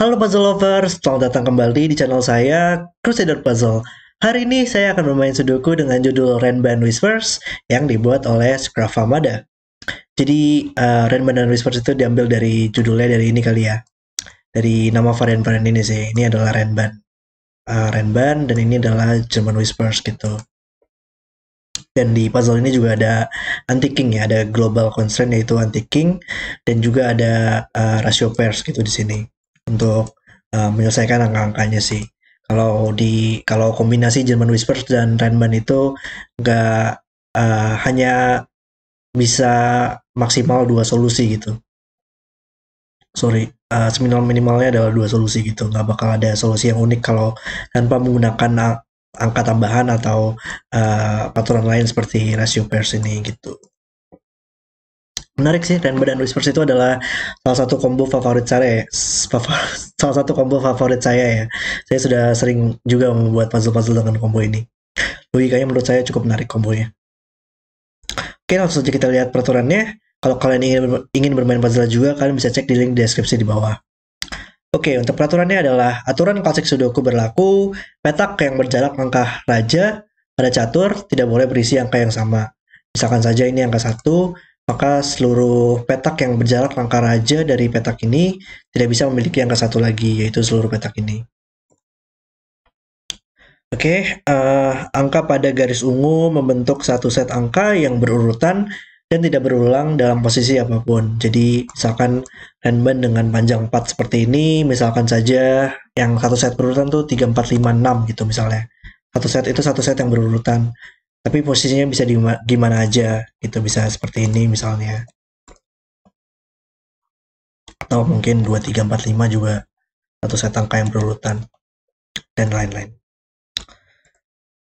Halo Puzzle Lovers, selamat datang kembali di channel saya, Crusader Puzzle. Hari ini saya akan bermain Sudoku dengan judul Renban Whispers yang dibuat oleh Scruff Jadi uh, eh, Renban dan Whispers itu diambil dari judulnya dari ini kali ya. Dari nama varian-varian ini sih, ini adalah Renban. Uh, eh, Renban dan ini adalah German Whispers gitu. Dan di puzzle ini juga ada anti-king ya, ada global constraint yaitu anti-king dan juga ada uh, ratio pairs gitu di sini untuk uh, menyelesaikan angka-angkanya sih. Kalau di kalau kombinasi German Whispers dan Renban itu nggak uh, hanya bisa maksimal dua solusi gitu. Sorry, uh, minimal minimalnya adalah dua solusi gitu. Nggak bakal ada solusi yang unik kalau tanpa menggunakan angka tambahan atau uh, aturan lain seperti rasio pers ini gitu menarik sih Rainbow dan Whispers itu adalah salah satu combo favorit saya ya. salah satu combo favorit saya ya saya sudah sering juga membuat puzzle-puzzle dengan combo ini logikanya menurut saya cukup menarik kombonya oke langsung saja kita lihat peraturannya kalau kalian ingin ingin bermain puzzle juga kalian bisa cek di link di deskripsi di bawah Oke, untuk peraturannya adalah aturan klasik Sudoku berlaku, petak yang berjarak langkah raja pada catur tidak boleh berisi angka yang sama. Misalkan saja ini angka 1, maka seluruh petak yang berjarak langkah raja dari petak ini tidak bisa memiliki angka satu lagi, yaitu seluruh petak ini. Oke, okay, uh, eh, angka pada garis ungu membentuk satu set angka yang berurutan dan tidak berulang dalam posisi apapun. Jadi, misalkan handban dengan panjang 4 seperti ini, misalkan saja yang satu set berurutan itu 3, 4, 5, 6 gitu misalnya. Satu set itu satu set yang berurutan tapi posisinya bisa di gimana aja gitu bisa seperti ini misalnya atau mungkin 2, 3, 4, 5 juga atau set angka yang berurutan dan lain-lain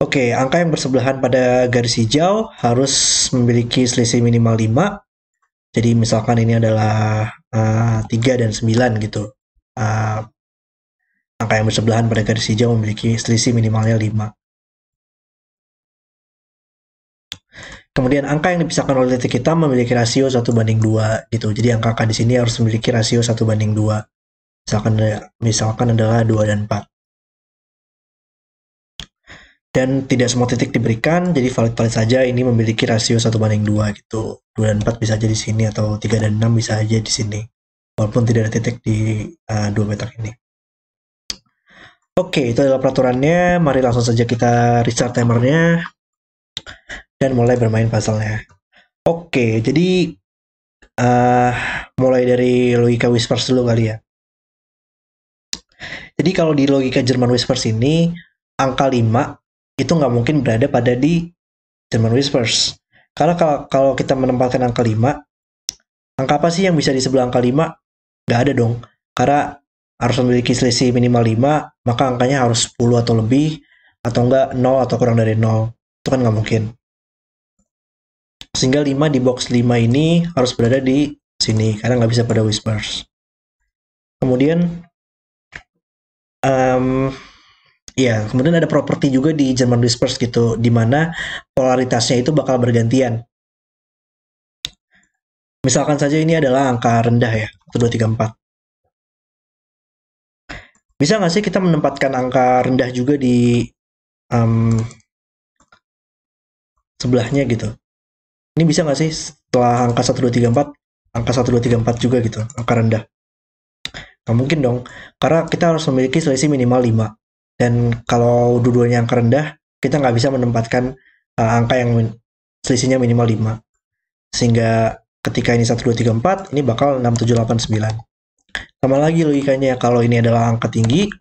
Oke, angka yang bersebelahan pada garis hijau harus memiliki selisih minimal 5. Jadi misalkan ini adalah uh, eh, 3 dan 9 gitu. Uh, angka yang bersebelahan pada garis hijau memiliki selisih minimalnya 5. Kemudian angka yang dipisahkan oleh titik hitam memiliki rasio 1 banding 2 gitu. Jadi angka-angka di sini harus memiliki rasio 1 banding 2. Misalkan, misalkan adalah 2 dan 4. Dan tidak semua titik diberikan, jadi valid-valid saja ini memiliki rasio 1 banding 2 gitu. 2 dan 4 bisa aja di sini, atau 3 dan 6 bisa aja di sini. Walaupun tidak ada titik di uh, eh, 2 meter ini. Oke, itu adalah peraturannya. Mari langsung saja kita restart timernya dan mulai bermain puzzle-nya. Oke, jadi uh, mulai dari logika Whispers dulu kali ya. Jadi kalau di logika Jerman Whispers ini, angka 5 itu nggak mungkin berada pada di Jerman Whispers. Karena kalau, kalau kita menempatkan angka 5, angka apa sih yang bisa di sebelah angka 5? Nggak ada dong. Karena harus memiliki selisih minimal 5, maka angkanya harus 10 atau lebih, atau nggak 0 atau kurang dari 0. Itu kan nggak mungkin. Sehingga 5 di box 5 ini harus berada di sini, karena nggak bisa pada whispers. Kemudian, um, ya, kemudian ada properti juga di German whispers gitu, dimana polaritasnya itu bakal bergantian. Misalkan saja ini adalah angka rendah ya, 1, 2, 3, 4. Bisa nggak sih kita menempatkan angka rendah juga di um, sebelahnya gitu? ini bisa nggak sih setelah angka 1, 2, 3, 4 angka 1, 2, 3, 4 juga gitu angka rendah nggak mungkin dong karena kita harus memiliki selisih minimal 5 dan kalau dua-duanya angka rendah kita nggak bisa menempatkan uh, angka yang min selisihnya minimal 5 sehingga ketika ini 1, 2, 3, 4 ini bakal 6, 7, 8, 9 sama lagi logikanya kalau ini adalah angka tinggi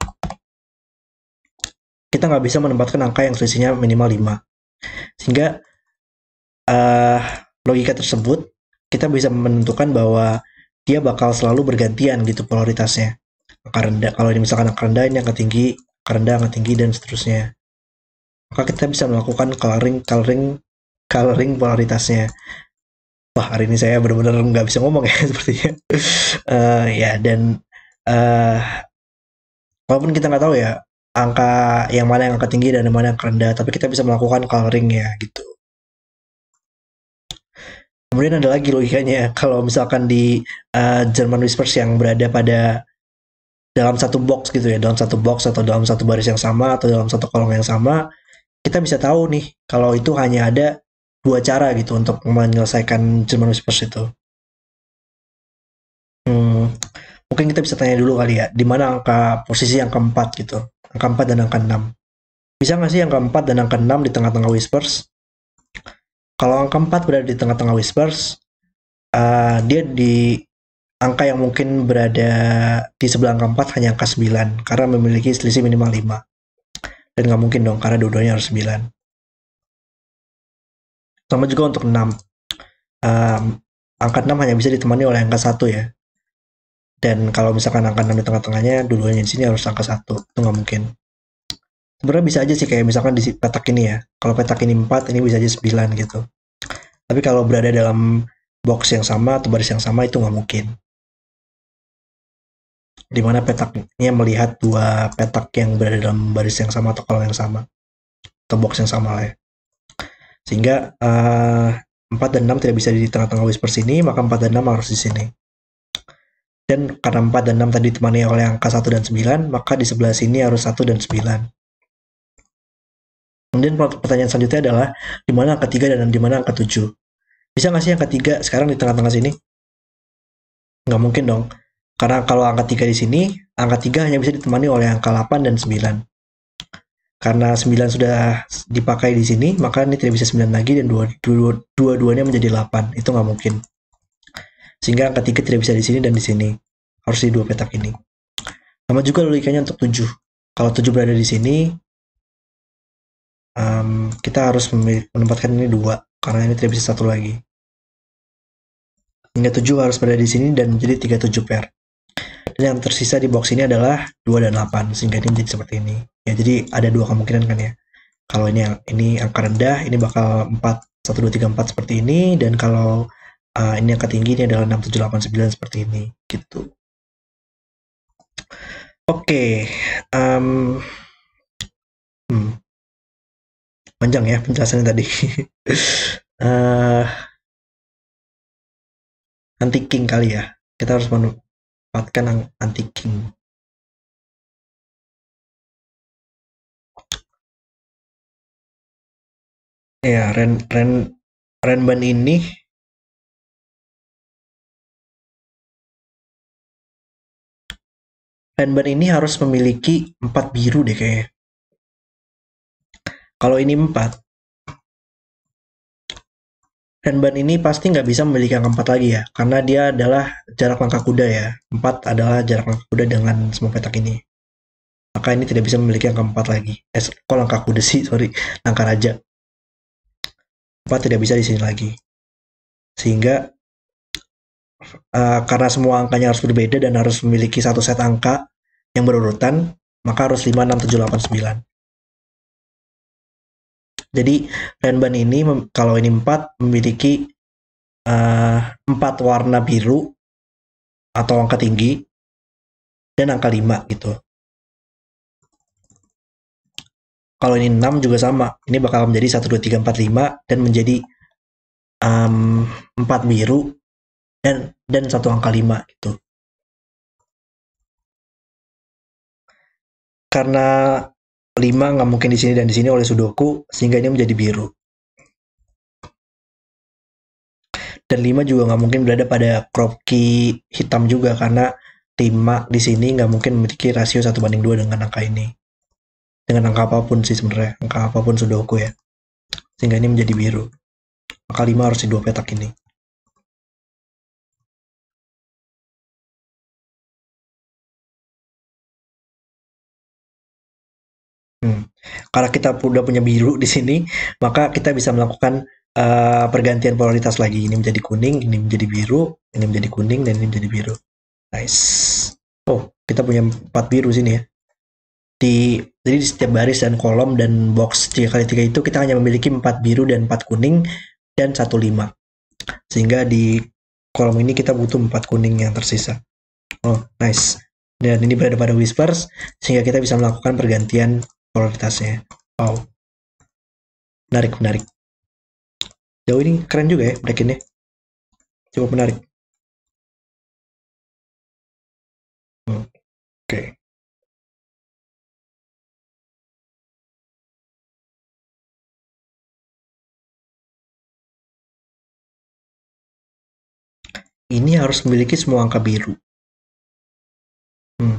kita nggak bisa menempatkan angka yang selisihnya minimal 5 sehingga uh, logika tersebut kita bisa menentukan bahwa dia bakal selalu bergantian gitu polaritasnya angka rendah kalau misalkan angka rendah ini angka tinggi angka rendah angka tinggi dan seterusnya maka kita bisa melakukan coloring coloring coloring polaritasnya wah hari ini saya benar-benar nggak bisa ngomong ya sepertinya uh, ya dan uh, walaupun kita nggak tahu ya angka yang mana yang angka tinggi dan yang mana yang rendah tapi kita bisa melakukan coloring ya gitu Kemudian ada lagi logikanya kalau misalkan di uh, German Whispers yang berada pada dalam satu box gitu ya, dalam satu box atau dalam satu baris yang sama atau dalam satu kolong yang sama, kita bisa tahu nih kalau itu hanya ada dua cara gitu untuk menyelesaikan German Whispers itu. Hmm, mungkin kita bisa tanya dulu kali ya, di mana angka posisi yang keempat gitu, angka 4 dan angka 6. Bisa nggak sih yang keempat dan angka 6 di tengah-tengah Whispers? Kalau angka 4 berada di tengah-tengah Whispers, uh, dia di angka yang mungkin berada di sebelah angka 4 hanya angka 9 karena memiliki selisih minimal 5. Dan nggak mungkin dong karena dua-duanya harus 9. Sama juga untuk 6. Um, angka 6 hanya bisa ditemani oleh angka 1 ya. Dan kalau misalkan angka 6 di tengah-tengahnya, dua-duanya di sini harus angka 1. Itu nggak mungkin. Sebenarnya bisa aja sih kayak misalkan di petak ini ya. Kalau petak ini 4, ini bisa aja 9 gitu. Tapi kalau berada dalam box yang sama atau baris yang sama itu nggak mungkin. Dimana petaknya melihat dua petak yang berada dalam baris yang sama atau kolom yang sama. Atau box yang sama lah ya. Sehingga uh, eh, 4 dan 6 tidak bisa di tengah-tengah whisper sini, maka 4 dan 6 harus di sini. Dan karena 4 dan 6 tadi ditemani oleh angka 1 dan 9, maka di sebelah sini harus 1 dan 9. Kemudian pertanyaan selanjutnya adalah di mana angka 3 dan di mana angka 7? Bisa nggak sih angka 3 sekarang di tengah-tengah sini? Nggak mungkin dong. Karena kalau angka 3 di sini, angka 3 hanya bisa ditemani oleh angka 8 dan 9. Karena 9 sudah dipakai di sini, maka ini tidak bisa 9 lagi dan dua-duanya menjadi 8. Itu nggak mungkin. Sehingga angka 3 tidak bisa di sini dan di sini. Harus di dua petak ini. Sama juga logikanya untuk 7. Kalau 7 berada di sini, um, kita harus menempatkan ini dua karena ini tidak bisa satu lagi hingga tujuh harus berada di sini dan menjadi tiga tujuh pair dan yang tersisa di box ini adalah dua dan delapan sehingga ini menjadi seperti ini ya jadi ada dua kemungkinan kan ya kalau ini ini angka rendah ini bakal empat satu dua tiga empat seperti ini dan kalau uh, ini angka tinggi ini adalah enam tujuh delapan sembilan seperti ini gitu oke okay. um, panjang ya penjelasannya tadi uh, anti king kali ya kita harus manfaatkan anti king ya ren ren renban ini renban ini harus memiliki empat biru deh kayaknya kalau ini 4 dan ban ini pasti nggak bisa memiliki angka 4 lagi ya, karena dia adalah jarak langkah kuda ya. 4 adalah jarak langkah kuda dengan semua petak ini. Maka ini tidak bisa memiliki angka 4 lagi. Eh, kok langkah kuda sih? Sorry, langkah raja. 4 tidak bisa di sini lagi. Sehingga uh, karena semua angkanya harus berbeda dan harus memiliki satu set angka yang berurutan, maka harus 5, 6, 7, 8, 9. Jadi Renban ini kalau ini 4 memiliki uh, eh, 4 warna biru atau angka tinggi dan angka 5 gitu. Kalau ini 6 juga sama. Ini bakal menjadi 1 2 3 4 5 dan menjadi um, 4 biru dan dan satu angka 5 gitu. Karena 5 nggak mungkin di sini dan di sini oleh sudoku, sehingga ini menjadi biru. Dan 5 juga nggak mungkin berada pada crop key hitam juga, karena 5 di sini nggak mungkin memiliki rasio satu banding dua dengan angka ini. Dengan angka apapun sih sebenarnya, angka apapun sudoku ya. Sehingga ini menjadi biru. Maka 5 harus di dua petak ini. karena kita sudah punya biru di sini, maka kita bisa melakukan uh, pergantian polaritas lagi. Ini menjadi kuning, ini menjadi biru, ini menjadi kuning, dan ini menjadi biru. Nice. Oh, kita punya empat biru sini ya. Di, jadi di setiap baris dan kolom dan box tiga kali tiga itu kita hanya memiliki empat biru dan empat kuning dan satu lima. Sehingga di kolom ini kita butuh empat kuning yang tersisa. Oh, nice. Dan ini berada pada whispers, sehingga kita bisa melakukan pergantian kualitasnya wow menarik menarik jauh ini keren juga ya deck ini cukup menarik hmm, oke okay. ini harus memiliki semua angka biru. Hmm.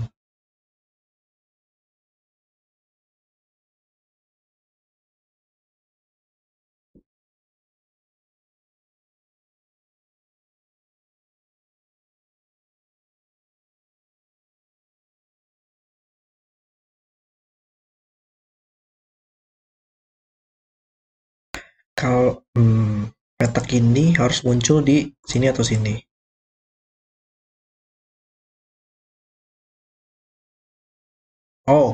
kalau hmm, petak ini harus muncul di sini atau sini. Oh,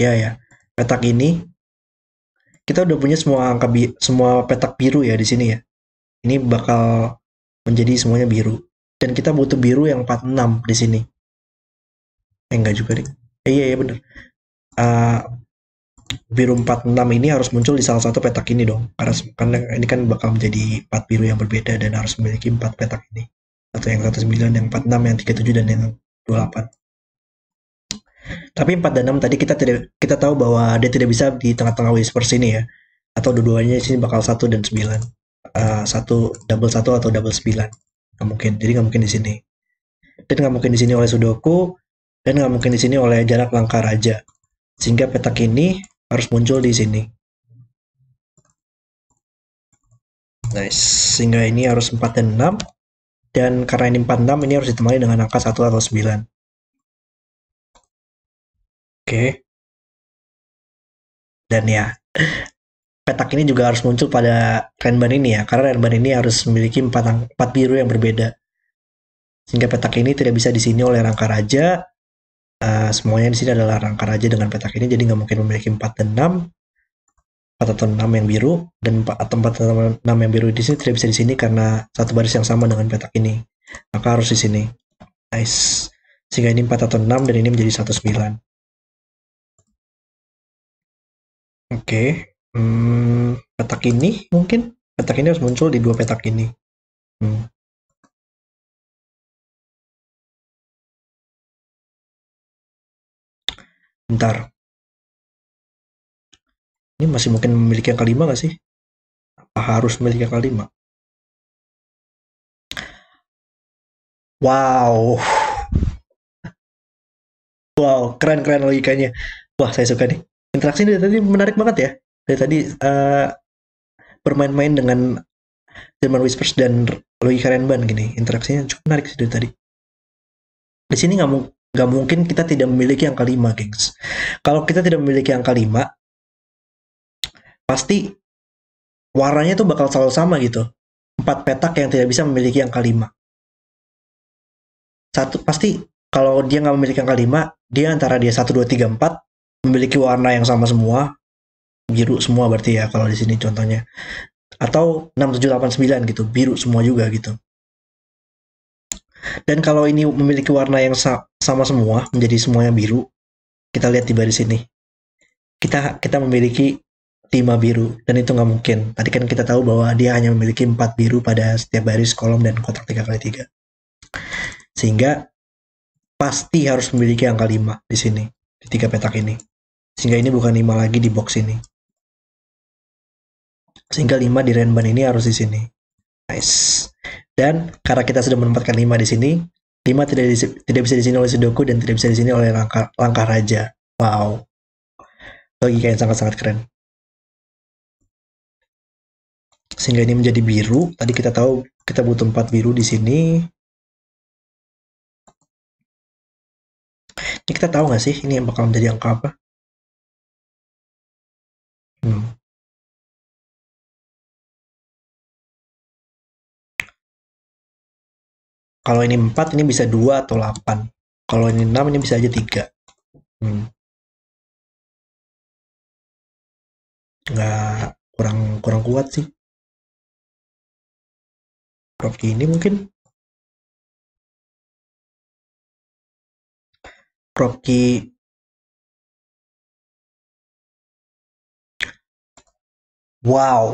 ya ya. Petak ini kita udah punya semua angka bi semua petak biru ya di sini ya. Ini bakal menjadi semuanya biru. Dan kita butuh biru yang 46 di sini. Eh enggak juga deh. Eh, iya ya bener. Uh, biru 46 ini harus muncul di salah satu petak ini dong. karena karena ini kan bakal menjadi empat biru yang berbeda dan harus memiliki empat petak ini. atau yang 109, yang 46, yang 37 dan yang 28. Tapi 4 dan 6 tadi kita tidak kita tahu bahwa dia tidak bisa di tengah-tengah whisper sini ya. Atau dua-duanya sini bakal 1 dan 9. Uh, 1 double 1 atau double 9. Nggak mungkin. Jadi nggak mungkin di sini. Dan nggak mungkin di sini oleh Sudoku dan nggak mungkin di sini oleh jarak langkah raja. Sehingga petak ini harus muncul di sini nice sehingga ini harus 4 dan 6 dan karena ini 4 6 ini harus ditemani dengan angka 1 atau 9 oke okay. dan ya petak ini juga harus muncul pada Renban ini ya karena Renban ini harus memiliki 4, 4 biru yang berbeda sehingga petak ini tidak bisa disini oleh rangka raja Nah, semuanya di sini adalah rangka raja dengan petak ini, jadi nggak mungkin memiliki 4 dan 6, 4 atau 6 yang biru, dan 4 atau 4 atau 6 yang biru di sini tidak bisa di sini karena satu baris yang sama dengan petak ini. Maka harus di sini. Nice. Sehingga ini 4 atau 6 dan ini menjadi 19. Oke. Okay. Hmm, petak ini mungkin. Petak ini harus muncul di dua petak ini. Hmm. Bentar. Ini masih mungkin memiliki angka 5 nggak sih? Apa harus memiliki angka 5? Wow. Wow, keren-keren logikanya. Wah, saya suka nih. Interaksi ini dari tadi menarik banget ya. Dari tadi uh, bermain-main dengan German Whispers dan logika Renban gini. Interaksinya cukup menarik sih dari tadi. Di sini nggak mau nggak mungkin kita tidak memiliki angka 5, gengs. Kalau kita tidak memiliki angka 5, pasti warnanya tuh bakal selalu sama gitu. Empat petak yang tidak bisa memiliki angka 5. Satu, pasti kalau dia nggak memiliki angka 5, dia antara dia 1, 2, 3, 4, memiliki warna yang sama semua, biru semua berarti ya kalau di sini contohnya. Atau 6, 7, 8, 9 gitu, biru semua juga gitu. Dan kalau ini memiliki warna yang sa sama semua, menjadi semuanya biru. Kita lihat tiba di sini. Kita kita memiliki lima biru dan itu nggak mungkin. Tadi kan kita tahu bahwa dia hanya memiliki empat biru pada setiap baris kolom dan kotak tiga kali tiga. Sehingga pasti harus memiliki angka 5 di sini di tiga petak ini. Sehingga ini bukan lima lagi di box ini. Sehingga lima di renban ini harus di sini. Nice. Dan karena kita sudah menempatkan 5 di sini, 5 tidak, di, tidak bisa di sini oleh Sudoku dan tidak bisa di sini oleh langkah, langkah raja. Wow. Logika yang sangat-sangat keren. Sehingga ini menjadi biru. Tadi kita tahu kita butuh 4 biru di sini. Ini kita tahu nggak sih ini yang bakal menjadi angka apa? Hmm. Kalau ini 4, ini bisa 2 atau 8. Kalau ini 6, ini bisa aja 3. Hmm. Nggak, kurang, kurang kuat sih. Crop ini mungkin crop key wow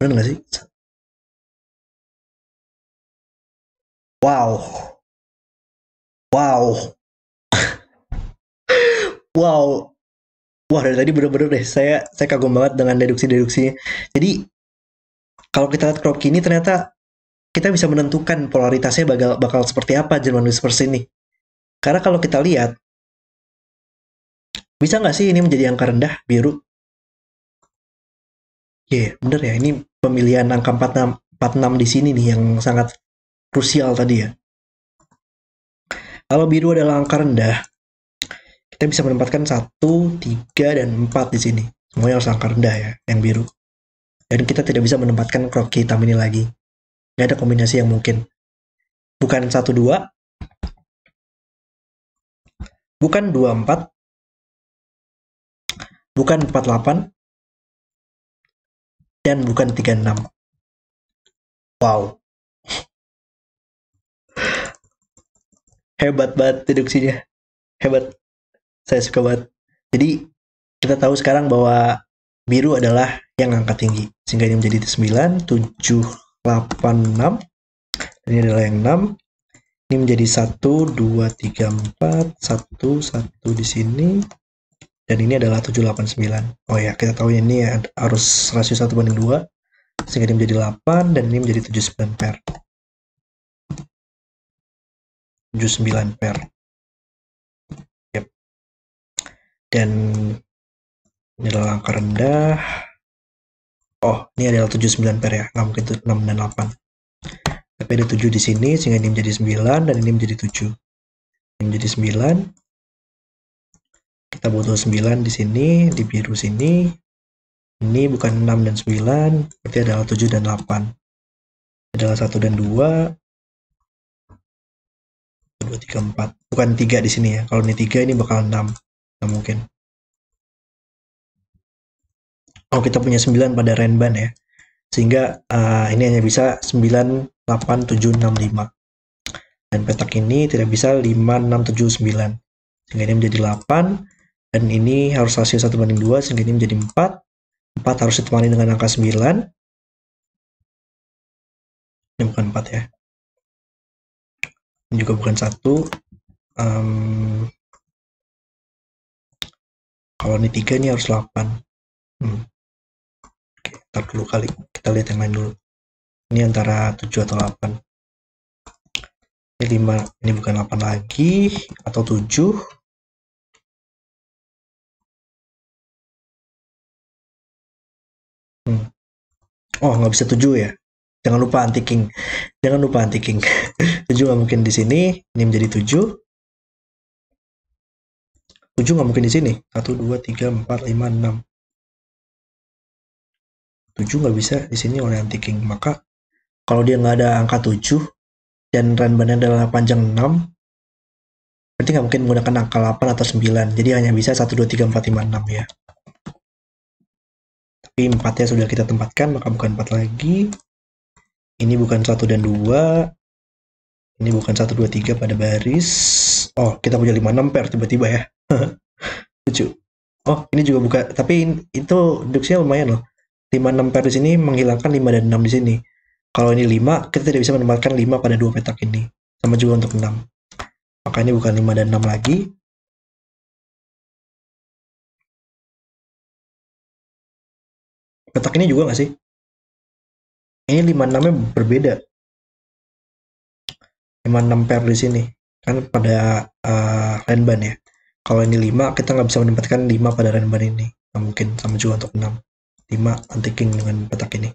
bener gak sih Wow. Wow. wow. Wah dari tadi bener-bener deh saya saya kagum banget dengan deduksi-deduksinya. Jadi kalau kita lihat crop ini ternyata kita bisa menentukan polaritasnya bakal, bakal seperti apa Jerman Whispers ini. Karena kalau kita lihat bisa nggak sih ini menjadi angka rendah biru? Iya, yeah, bener ya. Ini pemilihan angka 46, 46 di sini nih yang sangat krusial tadi ya. Kalau biru adalah angka rendah, kita bisa menempatkan 1, 3, dan 4 di sini. Semuanya harus angka rendah ya, yang biru. Dan kita tidak bisa menempatkan kroki hitam ini lagi. Nggak ada kombinasi yang mungkin. Bukan 1, 2. Bukan 2, 4. Bukan 4, 8. Dan bukan 3, 6. Wow. hebat banget deduksinya hebat saya suka banget jadi kita tahu sekarang bahwa biru adalah yang angka tinggi sehingga ini menjadi 9 7 8 6 ini adalah yang 6 ini menjadi 1 2 3 4 1 1 di sini dan ini adalah 789 oh ya kita tahu ini harus rasio 1 banding 2 sehingga ini menjadi 8 dan ini menjadi 79 per 79 per yep. dan ini adalah angka rendah oh ini adalah 79 per ya 6, 6 dan 8 tapi ada 7 di sini sehingga ini menjadi 9 dan ini menjadi 7 ini menjadi 9 kita butuh 9 di sini di biru sini ini bukan 6 dan 9 berarti adalah 7 dan 8 adalah 1 dan 2 dua tiga empat bukan tiga di sini ya kalau ini tiga ini bakal enam nah, mungkin oh kita punya sembilan pada renban ya sehingga uh, ini hanya bisa sembilan delapan tujuh enam lima dan petak ini tidak bisa lima enam tujuh sembilan sehingga ini menjadi delapan dan ini harus hasil satu banding dua sehingga ini menjadi empat empat harus ditemani dengan angka sembilan ini bukan empat ya juga bukan satu um, kalau ini tiga ini harus delapan. hmm. Oke, ntar dulu kali kita lihat yang lain dulu ini antara tujuh atau delapan. ini lima. ini bukan delapan lagi atau 7 hmm. Oh, nggak bisa tujuh ya? jangan lupa anti king jangan lupa anti king tujuh nggak mungkin di sini ini menjadi tujuh tujuh nggak mungkin di sini satu dua tiga empat lima enam tujuh nggak bisa di sini oleh anti king maka kalau dia nggak ada angka tujuh dan run adalah panjang enam berarti nggak mungkin menggunakan angka delapan atau sembilan jadi hanya bisa satu dua tiga empat lima enam ya tapi empatnya sudah kita tempatkan maka bukan empat lagi ini bukan satu dan dua. Ini bukan satu dua tiga pada baris. Oh, kita punya lima enam pair tiba-tiba ya. Lucu. Oh, ini juga buka. Tapi itu duksnya lumayan loh. Lima enam pair di sini menghilangkan lima dan enam di sini. Kalau ini lima, kita tidak bisa menempatkan lima pada dua petak ini. Sama juga untuk enam. Maka ini bukan lima dan enam lagi. Petak ini juga nggak sih? ini 56-nya berbeda. 56 pair di sini kan pada uh, Renban ya. Kalau ini 5 kita nggak bisa menempatkan 5 pada Renban ini. nah, mungkin sama juga untuk 6. 5 anti king dengan petak ini.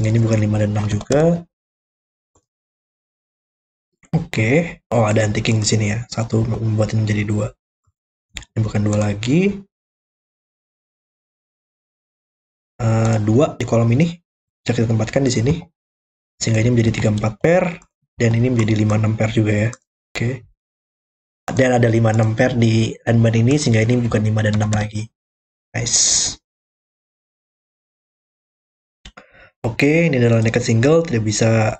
ini bukan 5 dan 6 juga. Oke, okay. oh ada anti king di sini ya. Satu membuat ini menjadi dua. Ini bukan dua lagi. 2 eh, di kolom ini bisa kita tempatkan di sini sehingga ini menjadi 34 per dan ini menjadi 56 per juga ya oke okay. dan ada 56 per di landman ini sehingga ini bukan 5 dan 6 lagi nice oke okay, ini adalah naked single tidak bisa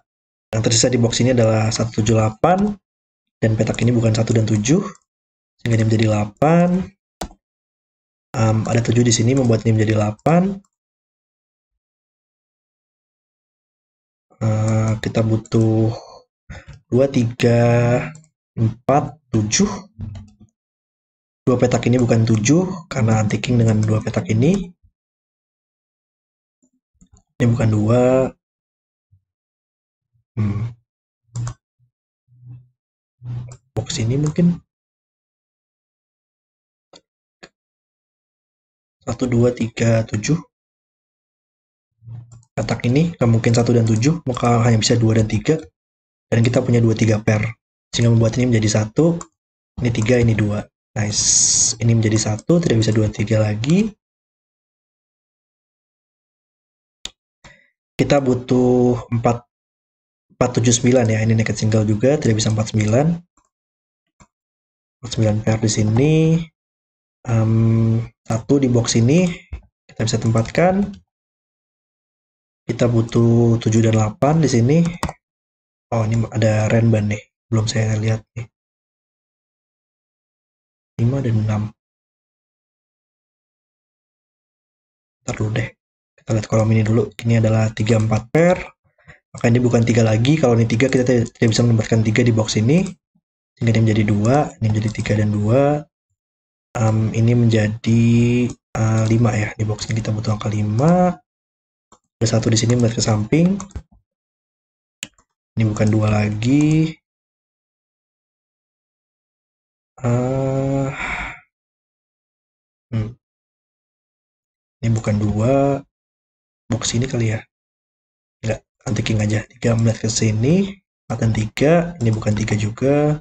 yang tersisa di box ini adalah 178 dan petak ini bukan 1 dan 7 sehingga ini menjadi 8 um, ada 7 di sini membuat ini menjadi 8 Eh, kita butuh 2, 3, 4, 7 dua petak ini bukan 7 karena anti king dengan 2 petak ini ini bukan 2 hmm. box ini mungkin satu dua tiga tujuh katak ini mungkin satu dan tujuh maka hanya bisa dua dan tiga Dan kita punya dua tiga pair. Sehingga membuat ini menjadi satu ini tiga ini dua Nice. Ini menjadi satu tidak bisa dua tiga lagi. Kita butuh 4, 479 ya. Ini naked single juga, tidak bisa 49. 49 pair di sini. Um, satu di box ini kita bisa tempatkan kita butuh 7 dan 8 di sini. Oh, ini ada Renban nih. Belum saya lihat nih. 5 dan 6. Ntar dulu deh. Kita lihat kolom ini dulu. Ini adalah 3, 4 pair. Maka ini bukan 3 lagi. Kalau ini 3, kita tidak bisa menempatkan 3 di box ini. Sehingga ini menjadi 2. Ini menjadi 3 dan 2. Um, ini menjadi uh, eh, 5 ya. Di box ini kita butuh angka 5 ada satu di sini melihat ke samping ini bukan dua lagi uh, hmm. ini bukan dua box ini kali ya enggak antiking aja tiga melihat ke sini akan tiga ini bukan tiga juga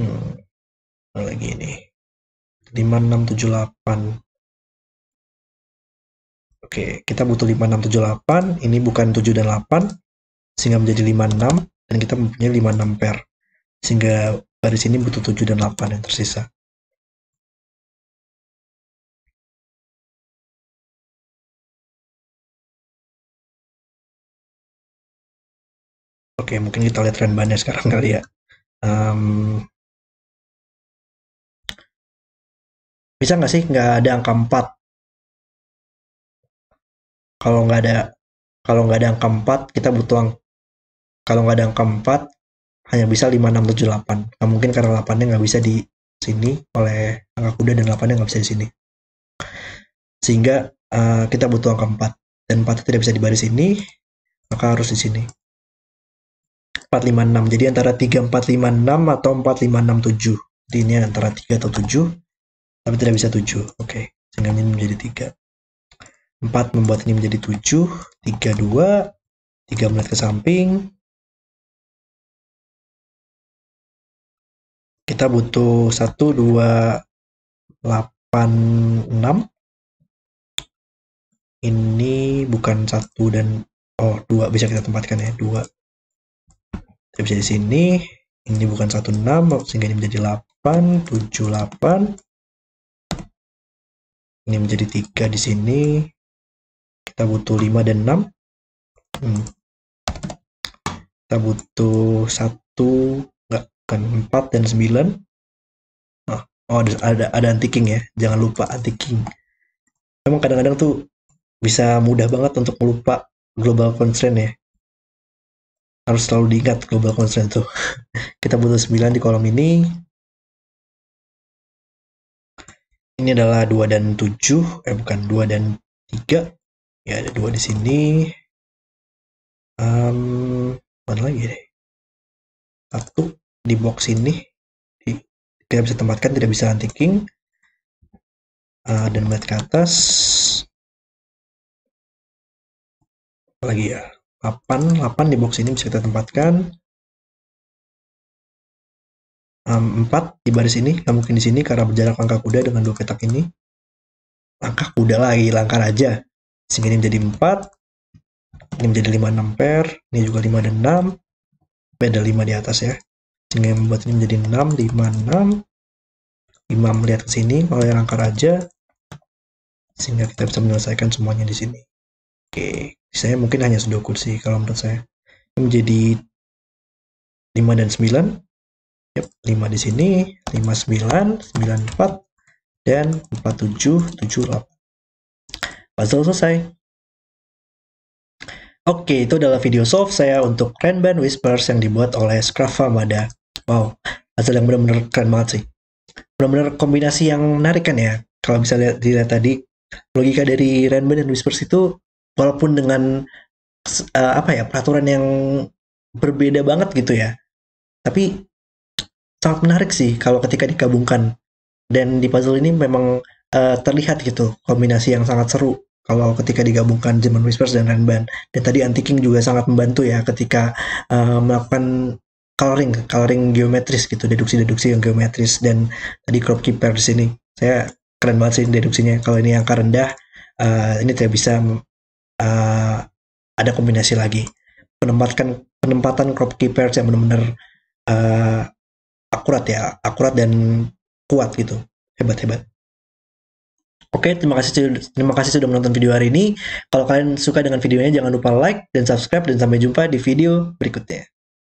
hmm. lagi ini 5678 Oke, kita butuh 5, 6, 7, 8. Ini bukan 7 dan 8, sehingga menjadi 5, 6. Dan kita mempunyai 5, 6 pair. Sehingga baris ini butuh 7 dan 8 yang tersisa. Oke, mungkin kita lihat renbannya sekarang kali ya. Um, bisa nggak sih nggak ada angka 4 kalau nggak ada kalau nggak ada angka 4 kita butuh angka kalau nggak ada angka 4 hanya bisa 5, 6, 7, 8 nah, mungkin karena 8 nya nggak bisa di sini oleh angka kuda dan 8 nya nggak bisa di sini sehingga uh, kita butuh angka 4 dan 4 tidak bisa di baris ini maka harus di sini 456 jadi antara 3456 atau 4567 jadi ini antara 3 atau 7 tapi tidak bisa 7 oke okay. sehingga ini menjadi 3 4 membuat ini menjadi 7, 3, 2, 3 melihat ke samping. Kita butuh 1, 2, 8, 6. Ini bukan 1 dan, oh 2 bisa kita tempatkan ya, 2. Kita bisa di sini, ini bukan 6, sehingga ini menjadi 8, 7, 8. Ini menjadi 3 di sini, kita butuh 5 dan 6 hmm. kita butuh 1 enggak kan 4 dan 9 nah, oh ada, ada, ada anti king ya jangan lupa anti king memang kadang-kadang tuh bisa mudah banget untuk melupa global constraint ya harus selalu diingat global constraint tuh kita butuh 9 di kolom ini ini adalah 2 dan 7 eh bukan 2 dan 3 ya ada dua di sini um, mana lagi deh satu di box ini di, tidak bisa tempatkan tidak bisa anti king uh, eh, dan melihat ke atas apa lagi ya 8 8 di box ini bisa kita tempatkan um, 4 di baris ini nggak mungkin di sini karena berjarak langkah kuda dengan dua petak ini langkah kuda lagi langkah raja sehingga ini menjadi 4 ini menjadi 5 ampere ini juga 5 dan 6 beda 5 di atas ya sehingga yang membuat ini menjadi 6 5 6 5 melihat ke sini yang angka raja sehingga kita bisa menyelesaikan semuanya di sini oke saya mungkin hanya sudoku sih kalau menurut saya ini menjadi 5 dan 9 yep, 5 di sini 5 9 9 4 dan 4 7 7 8 puzzle selesai. Oke, itu adalah video soft saya untuk Kanban Whispers yang dibuat oleh Scruffamada. Wow, hasil yang benar-benar keren banget sih. Benar-benar kombinasi yang menarik kan ya. Kalau bisa lihat, dilihat tadi, logika dari Kanban dan Whispers itu, walaupun dengan uh, apa ya peraturan yang berbeda banget gitu ya, tapi sangat menarik sih kalau ketika digabungkan. Dan di puzzle ini memang uh, terlihat gitu kombinasi yang sangat seru kalau ketika digabungkan German Whispers dan Renban. Dan tadi antiking juga sangat membantu ya ketika uh, melakukan coloring, coloring geometris gitu, deduksi-deduksi yang geometris dan tadi crop keeper di sini. Saya keren banget sih deduksinya. Kalau ini angka rendah, uh, ini tidak bisa uh, ada kombinasi lagi. Penempatkan penempatan crop keeper yang benar-benar uh, akurat ya, akurat dan kuat gitu. Hebat-hebat. Oke, terima kasih terima kasih sudah menonton video hari ini. Kalau kalian suka dengan videonya jangan lupa like dan subscribe dan sampai jumpa di video berikutnya.